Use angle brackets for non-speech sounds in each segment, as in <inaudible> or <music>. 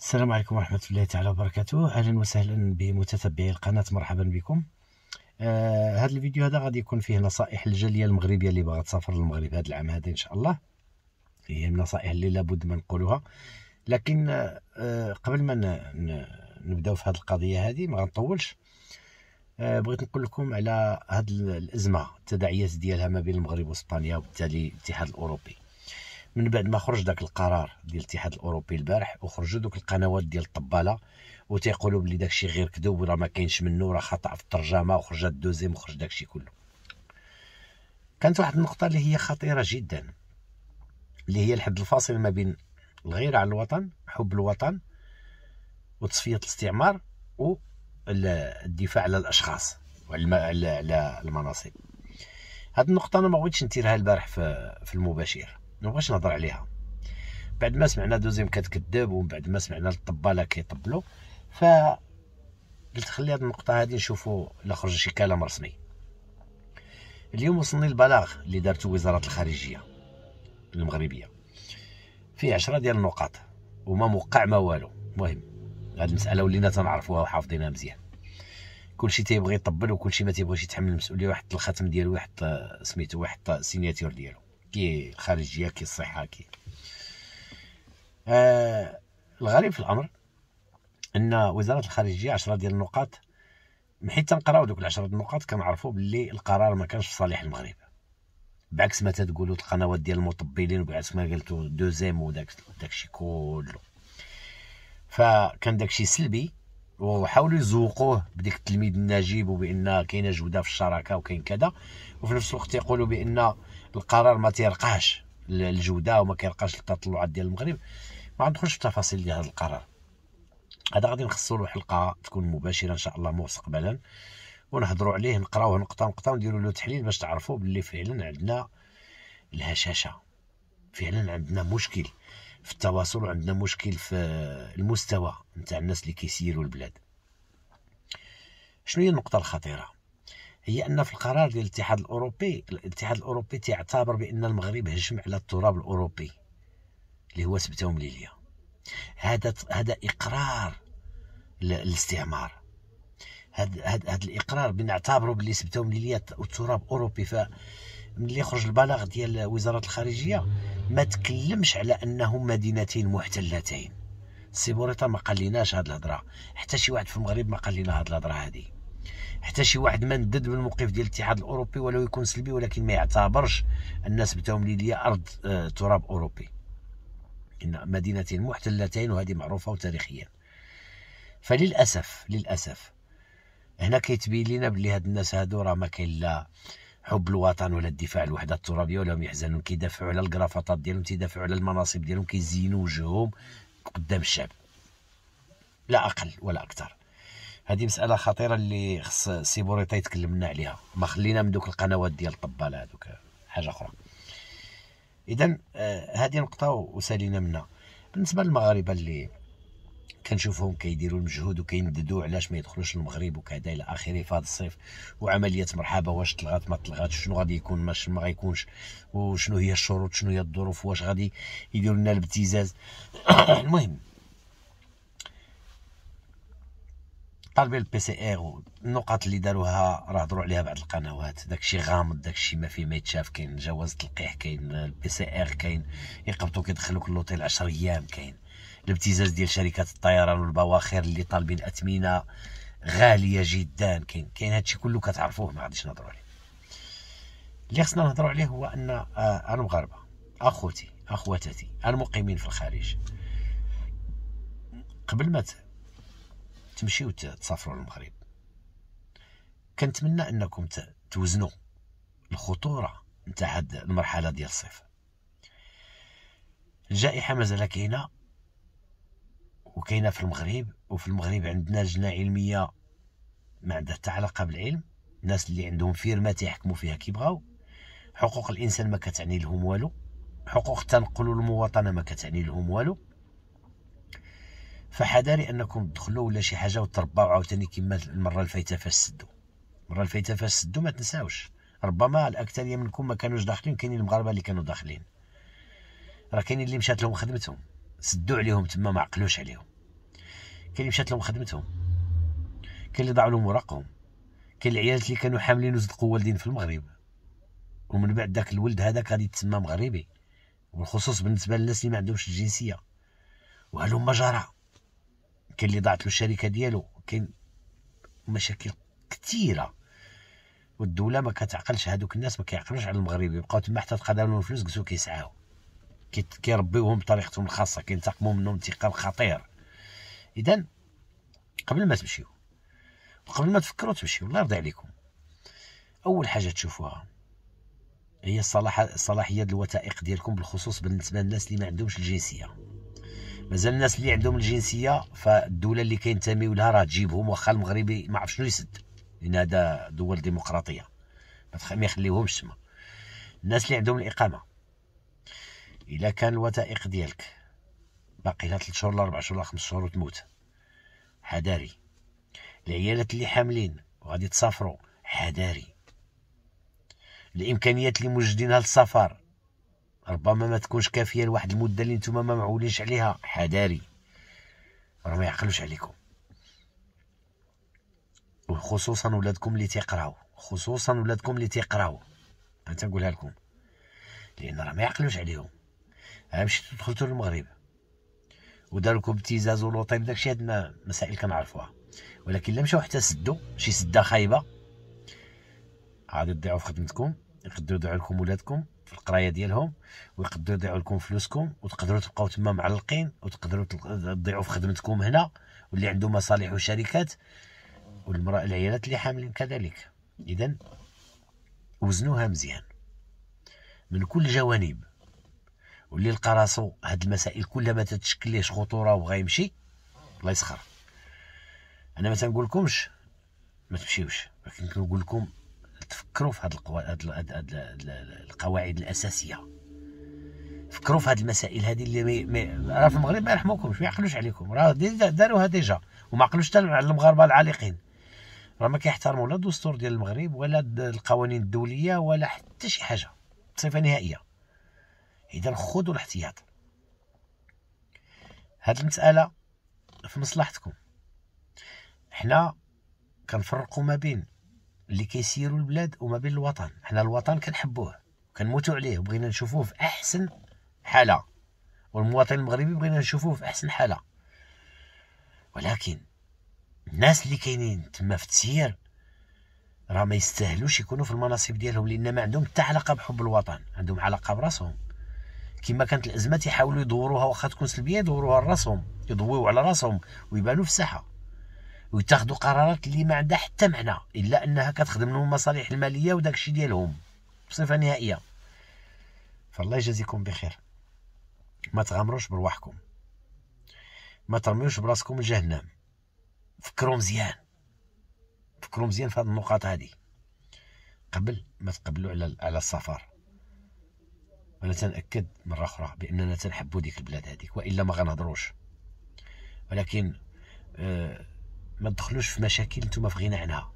السلام عليكم ورحمة الله تعالى وبركاته أهلا وسهلا بمتتبعي القناة مرحبا بكم آه هذا الفيديو هذا غادي يكون فيه نصائح للجالية المغربية اللي باغا تسافر للمغرب هذا العام هذا إن شاء الله هي النصائح اللي لابد ما نقولوها لكن آه قبل ما نبداو في هذه القضية هذه ما غنطولش آه بغيت نقول لكم على هذه الأزمة التداعيات ديالها ما بين المغرب وإسبانيا وبالتالي الاتحاد الأوروبي من بعد ما خرج داك القرار ديال الاتحاد الاوروبي البارح وخرجوا دوك القنوات ديال الطباله وتيقولوا بلي داكشي غير كذوب وراه ما كاينش منه راه خطا في الترجمه وخرج الدوزيم وخرج داكشي كله كانت واحد النقطه اللي هي خطيره جدا اللي هي الحد الفاصل ما بين الغيرة على الوطن حب الوطن وتصفيه الاستعمار والدفاع الدفاع على الاشخاص وعلى المناصب هذه النقطه انا ما بغيتش نديرها البارح في المباشر ما بغاش نهضر عليها بعد ما سمعنا دوزيم كتكذب ومن بعد ما سمعنا الطباله كيطبلوا ف قلت خلي هذه النقطه هذه نشوفوا الا خرج شي كلام رسمي اليوم وصلني البلاغ اللي دارته وزاره الخارجيه المغربيه فيه عشرة ديال النقاط وما موقع ما والو المهم هذه المساله ولينا تنعرفوها وحافظينها مزيان كلشي تيبغي يطبل وكلشي ما تيبغيش يتحمل المسؤوليه واحد الخاتم ديالو واحد سميتو واحد السينياتور ديالو كي الخارجيه كي الصحه كي آه الغريب في الامر ان وزاره الخارجيه عشرة ديال النقاط حيت تنقراو دوك العشرة النقاط كنعرفوا بلي القرار ما كانش في صالح المغرب بعكس ما تقولوا القنوات ديال المطبلين وبعكس ما قلتوا دوزيم وداك داكشي كله فكان داكشي سلبي وحاولوا يزوقوه بديك التلميذ النجيب وبان كاينه جوده في الشراكه وكاين كذا وفي نفس الوقت يقولوا بان القرار ما تيرقاش الجوده وما كيرقاش التطلعات ديال المغرب ما غندخلش في التفاصيل ديال هذا القرار هذا غادي نخصو له حلقه تكون مباشره ان شاء الله مستقبلا ونهضروا عليه نقراوه نقطه نقطه ونديروا له تحليل باش تعرفوا باللي فعلا عندنا الهشاشه فعلا عندنا مشكل في التواصل وعندنا مشكل في المستوى نتاع الناس اللي كيسيروا البلاد شنو هي النقطه الخطيره هي ان في القرار ديال الاتحاد الاوروبي الاتحاد الاوروبي تعتبر بان المغرب هجم على التراب الاوروبي اللي هو سبته ليليا هذا هذا اقرار للاستعمار هذا هذا الاقرار بنعتبره باللي سبته ليليا التراب اوروبي ف ملي خرج البلاغ ديال وزاره الخارجيه ما تكلمش على انهم مدينتين محتلتين سيبوريتا ما قال لناش هاد الهضره حتى شي واحد في المغرب ما قال لنا هاد الهضره هذه حتى شي واحد ما ندد من الموقف ديال الاتحاد الاوروبي ولو يكون سلبي ولكن ما يعتبرش الناس بتهم ليليا ارض آه، تراب اوروبي إن مدينتين محتلتين وهذه معروفه وتاريخيا فللاسف للاسف هنا كيتبين لنا بلي هاد الناس هادو راه ما كاين لا حب الوطن ولا الدفاع الوحده الترابيه ولا هم يحزنون كيدافعوا على الكرافطات ديالهم كيدافعوا على المناصب ديالهم كيزينوا وجههم قدام الشعب لا اقل ولا اكثر هذه مساله خطيره اللي خص سي بوريطه يتكلم لنا عليها ما خلينا من دوك القنوات ديال الطبال هذوك حاجه اخرى اذا آه، هذه نقطه وسالينا منها بالنسبه للمغاربه اللي كنشوفهم كيديروا المجهود وكينددوا علاش ما يدخلوش المغرب وكذا الى اخره في هذا الصيف وعمليه مرحبا واش طلغات ما طلغاتش شنو غادي يكون ما ما غيكونش وشنو هي الشروط شنو هي الظروف واش غادي يديروا لنا الابتزاز <coughs> المهم طالبين البي سي اي النقط اللي داروها راه هضروا عليها بعض القنوات داكشي غامض داكشي ما فيه ما يتشاف كاين جواز تلقيح كاين البي سي ار كاين يقبطوا كيدخلوك لوطيل 10 ايام كاين الابتزاز ديال شركات الطيران والبواخر اللي طالبين اثمنه غاليه جدا كاين كاين هادشي كله كتعرفوه ما غاديش نهضروا عليه اللي خصنا نهضروا عليه هو ان آه، المغاربه انا مغاربه اخوتي اخواتاتي المقيمين في الخارج قبل ما تمشيو تسافروا للمغرب كنتمنى انكم توزنوا الخطوره نتاع هاد المرحله ديال الصيف الجائحه مازال كاينه وكاينه في المغرب وفي المغرب عندنا لجنه علميه ما عندها حتى علاقه بالعلم الناس اللي عندهم فيرما تيحكموا فيها كيبغاو حقوق الانسان ما كتعني لهم والو حقوق تنقل المواطنه ما كتعني لهم والو فحذاري انكم تدخلوا ولا شي حاجه وترباو عاوتاني كما المره الفايته فاش سدوا المره الفايته فاش سدوا ما تنساوش ربما الاكثريه منكم ما كانوش داخلين كاينين المغاربه اللي كانوا داخلين راه كاينين اللي مشات لهم خدمتهم سدوا عليهم تما ما عقلوش عليهم كاين اللي مشات لهم خدمتهم كاين اللي ضاعوا لهم اوراقهم كاين العيالات اللي كانوا حاملين وصدقوا والدين في المغرب ومن بعد داك الولد هذاك غادي يتسمى مغربي وبالخصوص بالنسبه للناس اللي ما عندهمش الجنسيه وهلم جرى كاين اللي ضاعت له الشركه ديالو كاين مشاكل كثيره والدوله ما كتعقلش هذوك الناس ما كيعقلوش على المغربي بقاو تما حتى تقضاو لهم الفلوس كسو كيسعاو كيربيوهم بطريقتهم الخاصه كينتقموا منهم انتقام خطير اذا قبل ما تمشيو وقبل ما تفكروا تمشيو الله يرضي عليكم اول حاجه تشوفوها هي الصلاحيه الوثائق ديالكم بالخصوص بالنسبه للناس اللي ما عندهمش الجنسيه مازال الناس اللي عندهم الجنسيه فالدوله اللي كينتميو لها راه تجيبهم واخا المغربي ما عرف شنو يسد لان هذا دول ديمقراطيه ما يخليوهمش تما الناس اللي عندهم الاقامه الا كان الوثائق ديالك باقي لها 3 شهور ولا 4 شهور ولا 5 شهور وتموت حذاري العيالات اللي حاملين وغادي تسافروا حذاري الامكانيات اللي موجودينها للسفر ربما ما تكونش كافيه لواحد المده اللي نتوما ما معولينش عليها حذاري راه ما يعقلوش عليكم وخصوصا ولادكم اللي تيقراو خصوصا ولادكم اللي تيقراو انا تنقولها لكم لان راه ما يعقلوش عليهم ها مشيتو دخلتو للمغرب ودار لكم ابتزاز ولوطيب داكشي هاد مسائل كنعرفوها ولكن الا مشاو حتى سدو شي سده خايبه غادي تضيعوا في خدمتكم يقدروا يضيعوا لكم ولادكم في القرايه ديالهم ويقدروا يضيعوا لكم فلوسكم وتقدروا تبقاو تما معلقين وتقدروا تضيعوا في خدمتكم هنا واللي عنده مصالح وشركات والمراه العيالات اللي حاملين كذلك اذا وزنوها مزيان من كل جوانب واللي لقى راسو هاد المسائل كلها ما تتشكل ليهش خطوره يمشي الله يسخر انا ما تنقولكمش ما تمشيوش ولكن كنقول لكم تفكروا في هذه القواعد الاساسيه فكروا في هذه المسائل هذه اللي مي... مي... راه في المغرب ما يرحموكمش ما يعقلوش عليكم راه داروها ديجا وما عقلوش حتى على المغاربه العالقين راه ما كيحترموا لا الدستور ديال المغرب ولا القوانين الدوليه ولا حتى شي حاجه بصفه نهائيه اذا خذوا الاحتياط هذه المساله في مصلحتكم حنا كنفرقوا ما بين اللي كيسيروا البلاد وما بين الوطن حنا الوطن كنحبوه كنموتوا عليه وبغينا نشوفوه في احسن حاله والمواطن المغربي بغينا نشوفوه في احسن حاله ولكن الناس اللي كاينين تما في التسيير راه ما يستاهلوش يكونوا في المناصب ديالهم لان ما عندهم حتى علاقه بحب الوطن عندهم علاقه براسهم كما كانت الازمه تيحاولوا يدوروها واخا تكون سلبيه يدوروها لراسهم يضويو على راسهم ويبانوا في الساحه ويتاخذوا قرارات اللي ما عندها حتى معنى الا انها كتخدم لهم المصالح الماليه وداك الشيء ديالهم بصفه نهائيه فالله يجازيكم بخير ما تغامروش برواحكم ما ترميوش براسكم لجهنم فكروا مزيان فكروا مزيان في هذه النقاط هذه قبل ما تقبلوا على على السفر وانا تنأكد مرة أخرى بأننا تنحبوا ديك البلاد هذيك وإلا ما غنهضروش ولكن آه ما تدخلوش في مشاكل نتوما في غنى عنها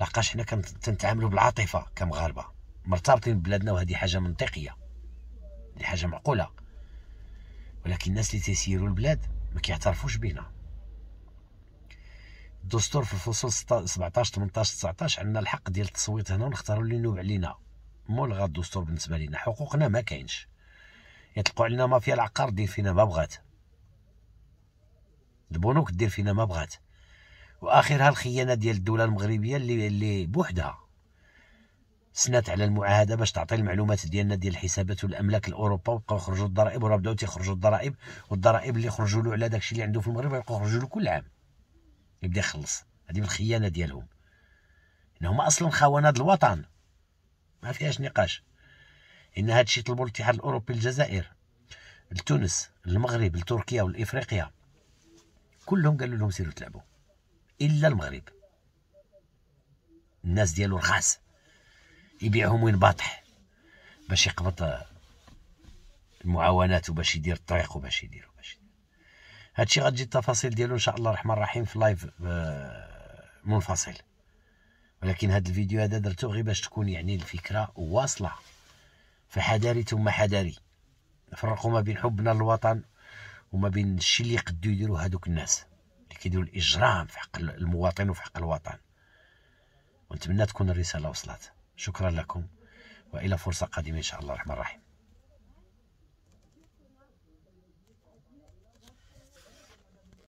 لحقاش حنا كنتعاملوا بالعاطفه كمغاربه مرتبطين ببلادنا وهذه حاجه منطقيه دي حاجه معقوله ولكن الناس اللي تيسيروا البلاد ما كيعترفوش بينا الدستور في الفصول 17 18 19 عندنا الحق ديال التصويت هنا ونختاروا اللي نوب علينا ملغى الدستور بالنسبه لنا حقوقنا ما كاينش يطلقوا علينا مافيا العقار دير فينا ما بغات البنوك دير فينا ما بغات واخرها الخيانه ديال الدوله المغربيه اللي اللي بوحدها سنات على المعاهده باش تعطي المعلومات ديالنا ديال الحسابات والاملاك الاوروبا وبقاو خرجوا الضرائب وراه بداو تيخرجوا الضرائب والضرائب اللي خرجوا له على داكشي اللي عنده في المغرب غيبقاو يخرجوا له كل عام يبدا يخلص هذه من الخيانه ديالهم ان هما اصلا خوانات الوطن ما فيهاش نقاش ان هذا الشيء طلبوا الاتحاد الاوروبي الجزائر لتونس المغرب لتركيا ولافريقيا كلهم قالوا لهم سيروا تلعبوا الا المغرب الناس ديالو رخاص يبيعهم وين باطح باش يقبض المعاونات وباش يدير الطريق وباش يدير وباش هادشي غتجي التفاصيل ديالو ان شاء الله الرحمن الرحيم في لايف آه، منفصل ولكن هاد الفيديو هذا درته غير باش تكون يعني الفكره واصله فحذاري ثم حذاري فرقوا ما بين حبنا للوطن وما بين الشيء اللي يقدو يديروا هادوك الناس كيديروا الاجرام في حق المواطن وفي حق الوطن ونتمنى تكون الرساله وصلت شكرا لكم والى فرصه قادمه ان شاء الله الرحمن الرحيم